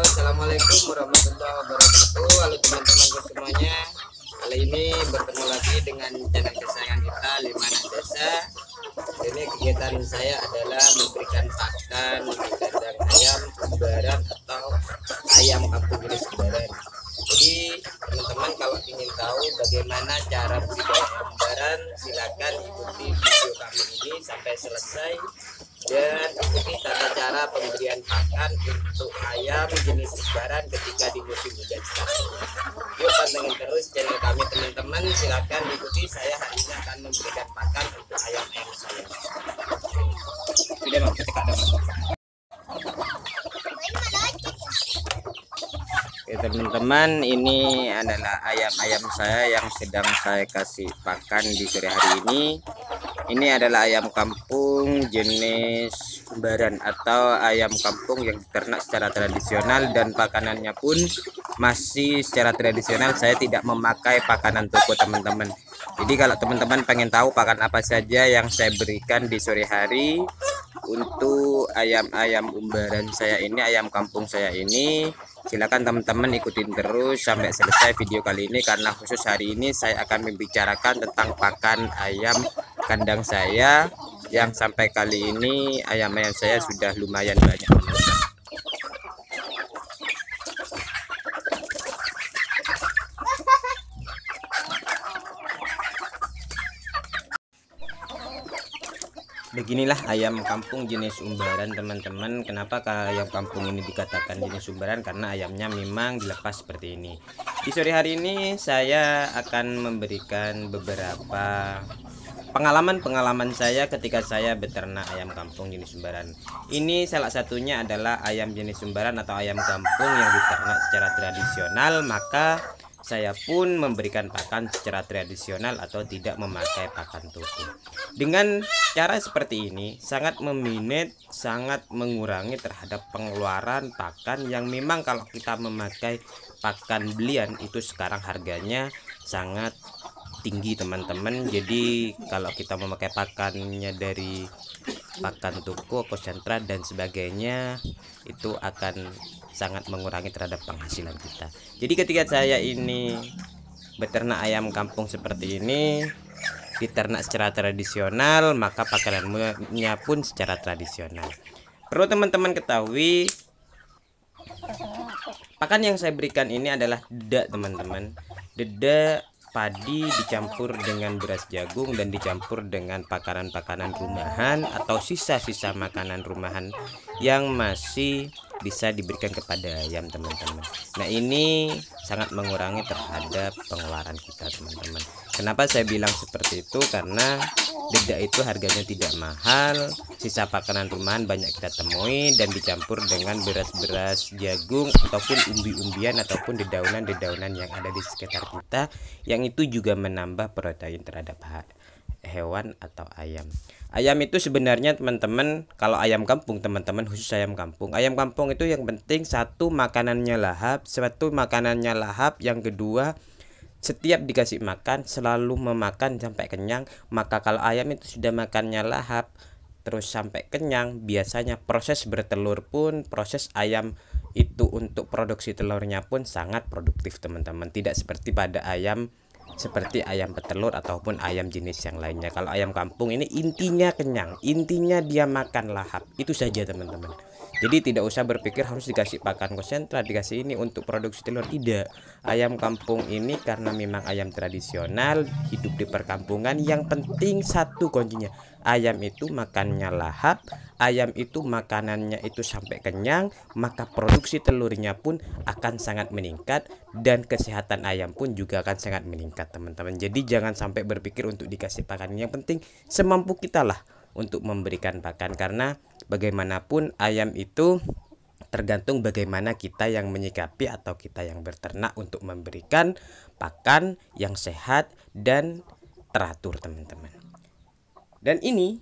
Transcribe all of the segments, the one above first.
assalamualaikum warahmatullahi wabarakatuh. Halo teman teman semuanya. Kali ini bertemu lagi dengan channel kesayangan kita Limana Desa. Ini kegiatan saya adalah memberikan pakan kandang ayam kubaran atau ayam kampung jenis kubaran. Jadi teman-teman kalau ingin tahu bagaimana cara budidaya kubaran, silakan ikuti video kami ini sampai selesai dan ikuti tata cara pemberian pakan ayam jenis sejaran ketika di musim hujan sekarang. Yuk pantengin terus channel kami teman-teman. Silakan ikuti saya hari ini akan memberikan pakan untuk ayam-ayam saya. Oke teman-teman, ini adalah ayam-ayam saya yang sedang saya kasih pakan di sore hari ini. Ini adalah ayam kampung jenis sembaran atau ayam kampung yang diternak secara tradisional dan pakanannya pun masih secara tradisional saya tidak memakai pakanan toko teman-teman jadi kalau teman-teman pengen tahu pakan apa saja yang saya berikan di sore hari untuk ayam-ayam umbaran saya ini ayam kampung saya ini silakan teman-teman ikutin terus sampai selesai video kali ini karena khusus hari ini saya akan membicarakan tentang pakan ayam kandang saya yang sampai kali ini ayam-ayam saya sudah lumayan banyak beginilah ayam kampung jenis umbaran teman-teman kenapa ayam kampung ini dikatakan jenis umbaran karena ayamnya memang dilepas seperti ini di sore hari ini saya akan memberikan beberapa Pengalaman-pengalaman saya ketika saya beternak ayam kampung jenis sumbaran. Ini salah satunya adalah ayam jenis sumbaran atau ayam kampung yang diternak secara tradisional, maka saya pun memberikan pakan secara tradisional atau tidak memakai pakan tubuh Dengan cara seperti ini sangat meminit, sangat mengurangi terhadap pengeluaran pakan yang memang kalau kita memakai pakan belian itu sekarang harganya sangat tinggi teman-teman jadi kalau kita memakai pakannya dari pakan tuku konsentrat dan sebagainya itu akan sangat mengurangi terhadap penghasilan kita jadi ketika saya ini beternak ayam kampung seperti ini diternak secara tradisional maka pakanannya pun secara tradisional perlu teman-teman ketahui pakan yang saya berikan ini adalah dedak teman-teman dedak padi dicampur dengan beras jagung dan dicampur dengan pakanan-pakanan rumahan atau sisa-sisa makanan rumahan yang masih bisa diberikan kepada ayam teman-teman nah ini sangat mengurangi terhadap pengeluaran kita teman-teman kenapa saya bilang seperti itu karena dedak itu harganya tidak mahal sisa pakanan rumahan banyak kita temui dan dicampur dengan beras-beras jagung ataupun umbi-umbian ataupun dedaunan-dedaunan yang ada di sekitar kita yang itu juga menambah protein terhadap hewan atau ayam. Ayam itu sebenarnya teman-teman kalau ayam kampung teman-teman khusus ayam kampung. Ayam kampung itu yang penting satu makanannya lahap, satu makanannya lahap, yang kedua setiap dikasih makan selalu memakan sampai kenyang. Maka kalau ayam itu sudah makannya lahap terus sampai kenyang, biasanya proses bertelur pun proses ayam itu untuk produksi telurnya pun sangat produktif teman-teman. Tidak seperti pada ayam seperti ayam petelur ataupun ayam jenis yang lainnya kalau ayam kampung ini intinya kenyang intinya dia makan lahap itu saja teman-teman jadi tidak usah berpikir harus dikasih pakan konsentrat, dikasih ini untuk produksi telur tidak. Ayam kampung ini karena memang ayam tradisional, hidup di perkampungan, yang penting satu kuncinya. Ayam itu makannya lahap, ayam itu makanannya itu sampai kenyang, maka produksi telurnya pun akan sangat meningkat dan kesehatan ayam pun juga akan sangat meningkat, teman-teman. Jadi jangan sampai berpikir untuk dikasih pakan. Yang penting semampu kita lah untuk memberikan pakan karena bagaimanapun ayam itu tergantung bagaimana kita yang menyikapi atau kita yang berternak untuk memberikan pakan yang sehat dan teratur teman-teman. Dan ini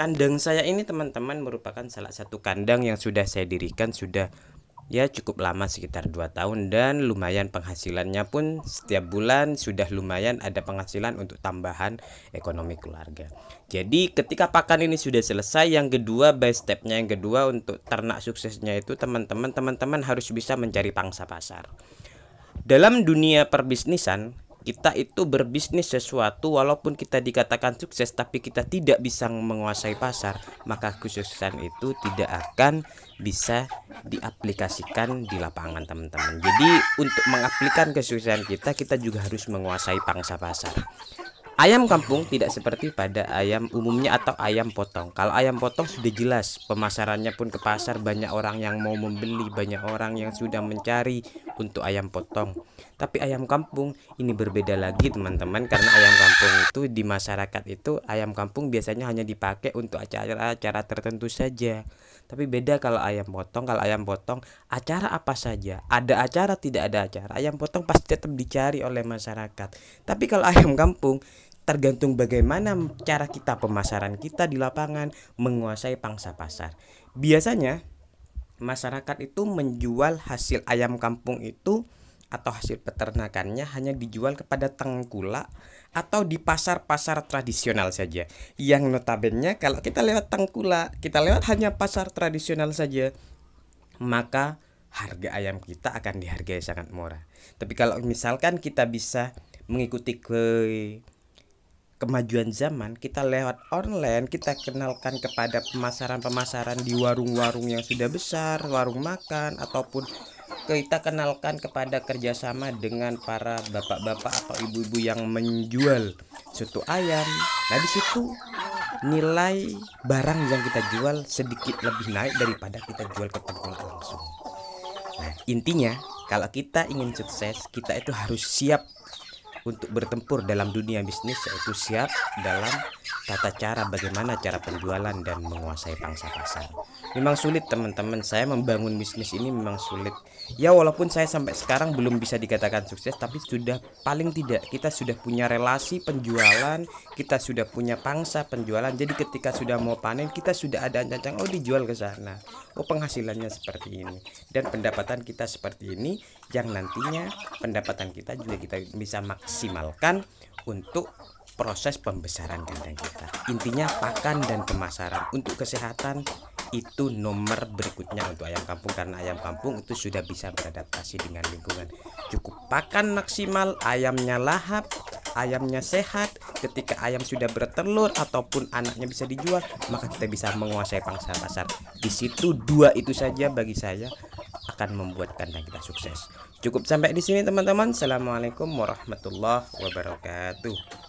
kandang saya ini teman-teman merupakan salah satu kandang yang sudah saya dirikan sudah ya cukup lama sekitar 2 tahun dan lumayan penghasilannya pun setiap bulan sudah lumayan ada penghasilan untuk tambahan ekonomi keluarga jadi ketika pakan ini sudah selesai yang kedua by stepnya yang kedua untuk ternak suksesnya itu teman-teman teman-teman harus bisa mencari pangsa pasar dalam dunia perbisnisan kita itu berbisnis sesuatu walaupun kita dikatakan sukses tapi kita tidak bisa menguasai pasar maka kesuksesan itu tidak akan bisa diaplikasikan di lapangan teman-teman jadi untuk mengaplikan kesuksesan kita kita juga harus menguasai pangsa pasar Ayam kampung tidak seperti pada ayam umumnya atau ayam potong. Kalau ayam potong sudah jelas, pemasarannya pun ke pasar banyak orang yang mau membeli, banyak orang yang sudah mencari untuk ayam potong. Tapi ayam kampung ini berbeda lagi teman-teman karena ayam kampung itu di masyarakat itu ayam kampung biasanya hanya dipakai untuk acara-acara tertentu saja. Tapi beda kalau ayam potong, kalau ayam potong acara apa saja, ada acara tidak ada acara, ayam potong pasti tetap dicari oleh masyarakat. Tapi kalau ayam kampung tergantung bagaimana cara kita pemasaran kita di lapangan menguasai pangsa pasar. Biasanya masyarakat itu menjual hasil ayam kampung itu atau hasil peternakannya hanya dijual kepada tengkulak atau di pasar-pasar tradisional saja. Yang notabene kalau kita lewat tengkulak, kita lewat hanya pasar tradisional saja, maka harga ayam kita akan dihargai sangat murah. Tapi kalau misalkan kita bisa mengikuti ke kemajuan zaman kita lewat online kita kenalkan kepada pemasaran-pemasaran di warung-warung yang sudah besar warung makan ataupun kita kenalkan kepada kerjasama dengan para bapak-bapak atau ibu-ibu yang menjual soto ayam nah di situ nilai barang yang kita jual sedikit lebih naik daripada kita jual ke tengkulak langsung nah intinya kalau kita ingin sukses kita itu harus siap untuk bertempur dalam dunia bisnis yaitu siap dalam tata cara bagaimana cara penjualan dan menguasai pangsa pasar. Memang sulit teman-teman, saya membangun bisnis ini memang sulit. Ya walaupun saya sampai sekarang belum bisa dikatakan sukses tapi sudah paling tidak kita sudah punya relasi penjualan, kita sudah punya pangsa penjualan. Jadi ketika sudah mau panen kita sudah ada ancang-ancang. oh dijual ke sana. Oh penghasilannya seperti ini dan pendapatan kita seperti ini yang nantinya pendapatan kita juga kita bisa maksimal maksimalkan untuk proses pembesaran kandang kita. Intinya pakan dan pemasaran untuk kesehatan itu nomor berikutnya untuk ayam kampung karena ayam kampung itu sudah bisa beradaptasi dengan lingkungan. Cukup pakan maksimal, ayamnya lahap, ayamnya sehat. Ketika ayam sudah bertelur ataupun anaknya bisa dijual, maka kita bisa menguasai pangsa pasar. Di situ dua itu saja bagi saya akan membuat kandang kita sukses. Cukup sampai di sini teman-teman. Assalamualaikum warahmatullahi wabarakatuh.